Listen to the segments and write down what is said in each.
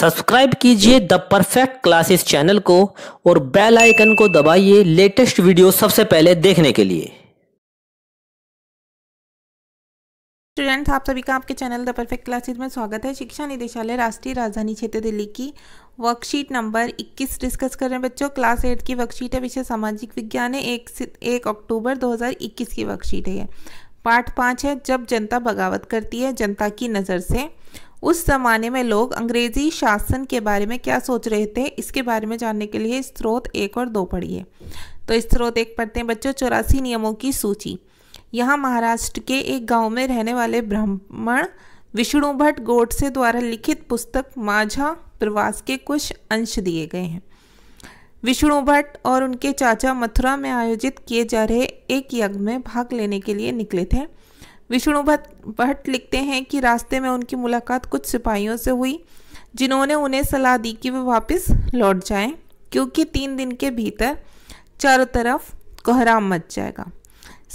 Subscribe कीजिए the perfect classes channel को और बेल आइकन को दबाइए लेटेस्ट वीडियो सबसे पहले देखने के लिए स्टूडेंट्स आप सभी का आपके चैनल द परफेक्ट क्लासेस में स्वागत है शिक्षा निदेशालय राष्ट्रीय राजधानी क्षेत्र दिल्ली की वर्कशीट नंबर 21 डिस्कस कर रहे हैं बच्चों क्लास एट की वर्कशीट है विषय सामाजिक विज्ञान है एक एक अक्टूबर दो की वर्कशीट है पार्ट पाँच है जब जनता बगावत करती है जनता की नज़र से उस ज़माने में लोग अंग्रेज़ी शासन के बारे में क्या सोच रहे थे इसके बारे में जानने के लिए स्रोत एक और दो पढ़िए तो स्रोत एक पढ़ते हैं बच्चों चौरासी नियमों की सूची यहाँ महाराष्ट्र के एक गांव में रहने वाले ब्राह्मण विष्णु भट्ट गोडसे द्वारा लिखित पुस्तक माझा प्रवास के कुछ अंश दिए गए हैं विष्णु भट्ट और उनके चाचा मथुरा में आयोजित किए जा रहे एक यज्ञ में भाग लेने के लिए निकले थे विष्णु भट्ट भट्ट लिखते हैं कि रास्ते में उनकी मुलाकात कुछ सिपाहियों से हुई जिन्होंने उन्हें सलाह दी कि वे वापस लौट जाएं क्योंकि तीन दिन के भीतर चारों तरफ कोहराम मच जाएगा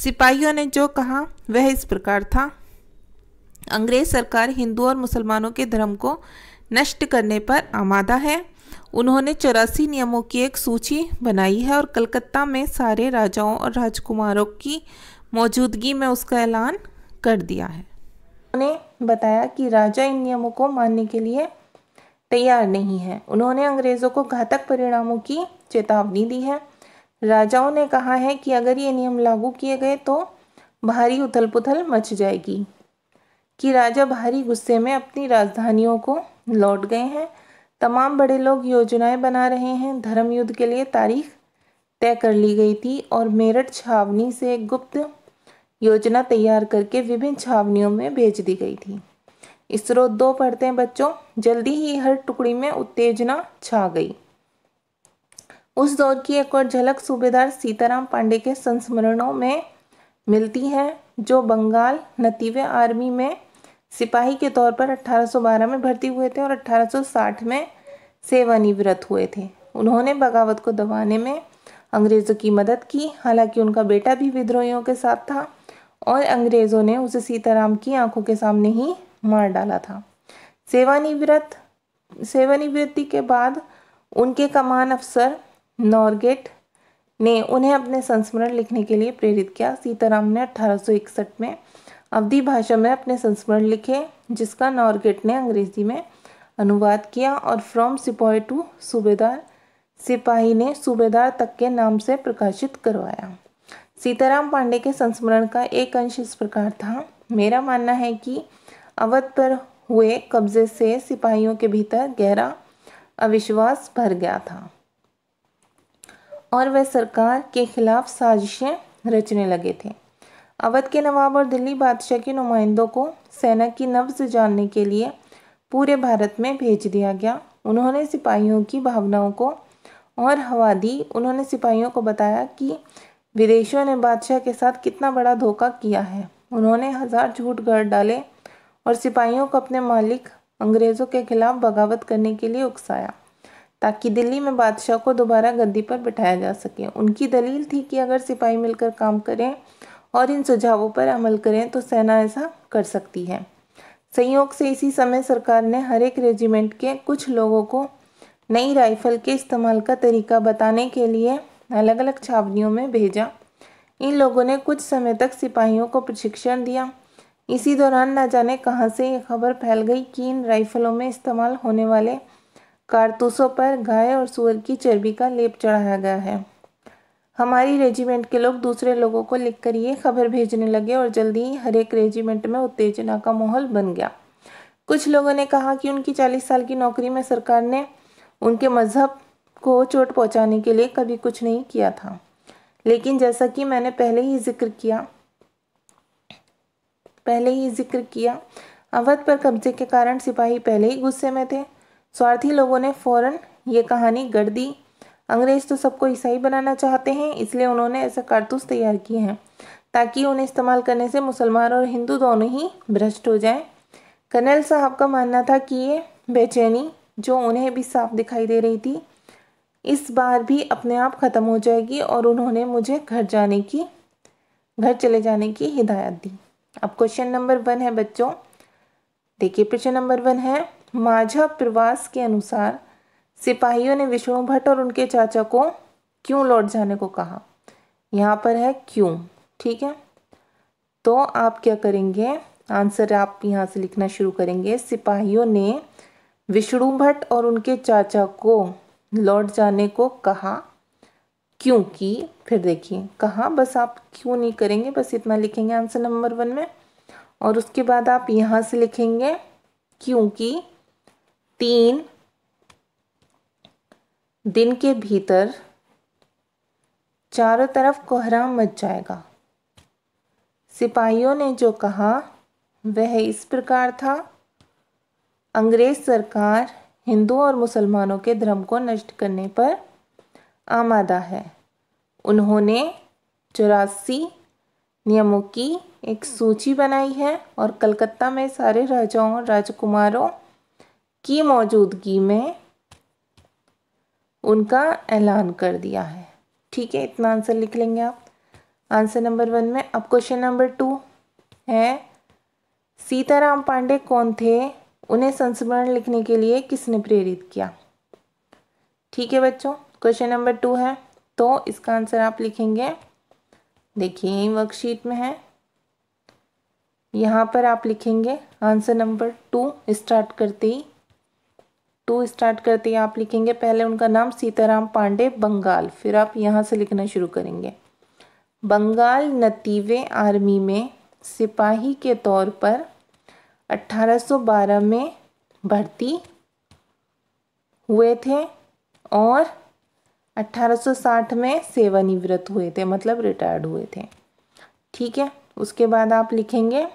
सिपाहियों ने जो कहा वह इस प्रकार था अंग्रेज सरकार हिंदू और मुसलमानों के धर्म को नष्ट करने पर आमादा है उन्होंने चौरासी नियमों की एक सूची बनाई है और कलकत्ता में सारे राजाओं और राजकुमारों की मौजूदगी में उसका ऐलान कर दिया है उन्होंने बताया कि राजा इन नियमों को मानने के लिए तैयार नहीं है उन्होंने अंग्रेज़ों को घातक परिणामों की चेतावनी दी है राजाओं ने कहा है कि अगर ये नियम लागू किए गए तो भारी उथल पुथल मच जाएगी कि राजा भारी गुस्से में अपनी राजधानियों को लौट गए हैं तमाम बड़े लोग योजनाएं बना रहे हैं धर्म युद्ध के लिए तारीख तय कर ली गई थी और मेरठ छावनी से गुप्त योजना तैयार करके विभिन्न छावनियों में भेज दी गई थी इसरो दो पढ़ते हैं बच्चों जल्दी ही हर टुकड़ी में उत्तेजना छा गई उस दौर की एक और झलक सूबेदार सीताराम पांडे के संस्मरणों में मिलती है जो बंगाल नतीवे आर्मी में सिपाही के तौर पर 1812 में भर्ती हुए थे और 1860 में सेवानिवृत्त हुए थे उन्होंने बगावत को दबाने में अंग्रेज़ों की मदद की हालांकि उनका बेटा भी विद्रोहियों के साथ था और अंग्रेज़ों ने उसे सीताराम की आंखों के सामने ही मार डाला था सेवानिवृत्त सेवानिवृत्ति के बाद उनके कमान अफसर नॉर्गेट ने उन्हें अपने संस्मरण लिखने के लिए प्रेरित किया सीताराम ने 1861 में अवधि भाषा में अपने संस्मरण लिखे जिसका नॉर्गेट ने अंग्रेजी में अनुवाद किया और फ्रॉम सिपाही टू सूबेदार सिपाही ने सूबेदार तक के नाम से प्रकाशित करवाया सीताराम पांडे के संस्मरण का एक अंश इस प्रकार था मेरा मानना है कि अवध पर हुए कब्जे से सिपाहियों के भीतर गहरा अविश्वास भर गया था और वे सरकार के खिलाफ साजिशें रचने लगे थे अवध के नवाब और दिल्ली बादशाह के नुमाइंदों को सेना की नब्ज जानने के लिए पूरे भारत में भेज दिया गया उन्होंने सिपाहियों की भावनाओं को और हवा दी उन्होंने सिपाहियों को बताया कि विदेशियों ने बादशाह के साथ कितना बड़ा धोखा किया है उन्होंने हजार झूठ गढ़ डाले और सिपाहियों को अपने मालिक अंग्रेज़ों के खिलाफ बगावत करने के लिए उकसाया ताकि दिल्ली में बादशाह को दोबारा गद्दी पर बिठाया जा सके उनकी दलील थी कि अगर सिपाही मिलकर काम करें और इन सुझावों पर अमल करें तो सेना ऐसा कर सकती है संयोग से इसी समय सरकार ने हर एक रेजिमेंट के कुछ लोगों को नई राइफल के इस्तेमाल का तरीका बताने के लिए अलग अलग छावनियों में भेजा इन लोगों ने कुछ समय तक सिपाहियों को प्रशिक्षण दिया इसी दौरान न जाने कहां से यह खबर फैल गई कि इन राइफलों में इस्तेमाल होने वाले कारतूसों पर गाय और सुअर की चर्बी का लेप चढ़ाया गया है हमारी रेजिमेंट के लोग दूसरे लोगों को लिखकर ये खबर भेजने लगे और जल्दी ही हर एक रेजिमेंट में उत्तेजना का माहौल बन गया कुछ लोगों ने कहा कि उनकी चालीस साल की नौकरी में सरकार ने उनके मजहब को चोट पहुंचाने के लिए कभी कुछ नहीं किया था लेकिन जैसा कि मैंने पहले ही जिक्र किया पहले ही जिक्र किया अवध पर कब्जे के कारण सिपाही पहले ही गुस्से में थे स्वार्थी लोगों ने फौरन ये कहानी गढ़ दी अंग्रेज तो सबको ईसाई बनाना चाहते हैं इसलिए उन्होंने ऐसा कारतूस तैयार किए हैं ताकि उन्हें इस्तेमाल करने से मुसलमान और हिंदू दोनों ही भ्रष्ट हो जाएं। कर्नल साहब का मानना था कि ये बेचैनी जो उन्हें भी साफ दिखाई दे रही थी इस बार भी अपने आप ख़त्म हो जाएगी और उन्होंने मुझे घर जाने की घर चले जाने की हिदायत दी अब क्वेश्चन नंबर वन है बच्चों देखिए प्रश्न नंबर वन है माझा प्रवास के अनुसार सिपाहियों ने विष्णु भट्ट और उनके चाचा को क्यों लौट जाने को कहा यहाँ पर है क्यों ठीक है तो आप क्या करेंगे आंसर आप यहाँ से लिखना शुरू करेंगे सिपाहियों ने विष्णु भट्ट और उनके चाचा को लौट जाने को कहा क्योंकि फिर देखिए कहाँ बस आप क्यों नहीं करेंगे बस इतना लिखेंगे आंसर नंबर वन में और उसके बाद आप यहाँ से लिखेंगे क्योंकि तीन दिन के भीतर चारों तरफ कोहरा मच जाएगा सिपाहियों ने जो कहा वह इस प्रकार था अंग्रेज सरकार हिंदुओं और मुसलमानों के धर्म को नष्ट करने पर आमादा है उन्होंने चौरासी नियमों की एक सूची बनाई है और कलकत्ता में सारे राजाओं राजकुमारों की मौजूदगी में उनका ऐलान कर दिया है ठीक है इतना आंसर लिख लेंगे आप आंसर नंबर वन में अब क्वेश्चन नंबर टू है सीताराम पांडे कौन थे उन्हें संस्मरण लिखने के लिए किसने प्रेरित किया ठीक है बच्चों क्वेश्चन नंबर टू है तो इसका आंसर आप लिखेंगे देखिए यही वर्कशीट में है यहाँ पर आप लिखेंगे आंसर नंबर टू स्टार्ट करते ही टू स्टार्ट करते ही आप लिखेंगे पहले उनका नाम सीताराम पांडे बंगाल फिर आप यहाँ से लिखना शुरू करेंगे बंगाल नतीवे आर्मी में सिपाही के तौर पर 1812 में भर्ती हुए थे और 1860 में सेवानिवृत्त हुए थे मतलब रिटायर्ड हुए थे ठीक है उसके बाद आप लिखेंगे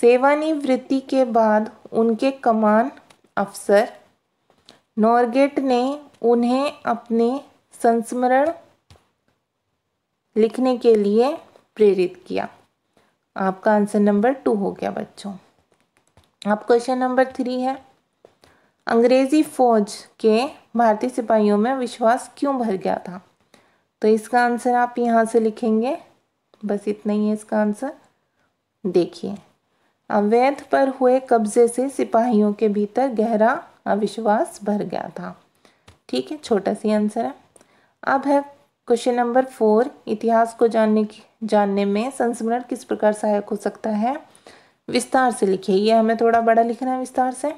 सेवानिवृत्ति के बाद उनके कमान अफसर नॉर्गेट ने उन्हें अपने संस्मरण लिखने के लिए प्रेरित किया आपका आंसर नंबर टू हो गया बच्चों अब क्वेश्चन नंबर थ्री है अंग्रेज़ी फौज के भारतीय सिपाहियों में विश्वास क्यों भर गया था तो इसका आंसर आप यहाँ से लिखेंगे बस इतना ही है इसका आंसर देखिए अवैध पर हुए कब्जे से सिपाहियों के भीतर गहरा अविश्वास भर गया था ठीक है छोटा सी आंसर है अब है क्वेश्चन नंबर फोर इतिहास को जानने की जानने में संस्मरण किस प्रकार सहायक हो सकता है विस्तार से लिखिए ये हमें थोड़ा बड़ा लिखना है विस्तार से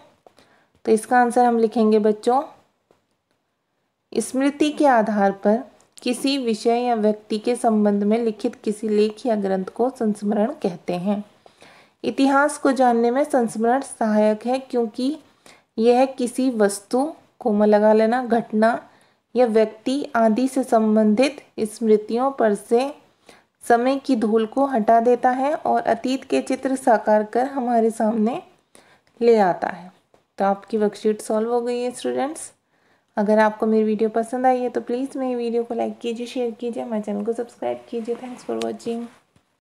तो इसका आंसर हम लिखेंगे बच्चों स्मृति के आधार पर किसी विषय या व्यक्ति के संबंध में लिखित किसी लेख या ग्रंथ को संस्मरण कहते हैं इतिहास को जानने में संस्मरण सहायक है क्योंकि यह किसी वस्तु म लगा लेना घटना या व्यक्ति आदि से संबंधित स्मृतियों पर से समय की धूल को हटा देता है और अतीत के चित्र साकार कर हमारे सामने ले आता है तो आपकी वर्कशीट सॉल्व हो गई है स्टूडेंट्स अगर आपको मेरी वीडियो पसंद आई है तो प्लीज़ मेरी वीडियो को लाइक कीजिए शेयर कीजिए हमारे चैनल को सब्सक्राइब कीजिए थैंक्स फॉर वॉचिंग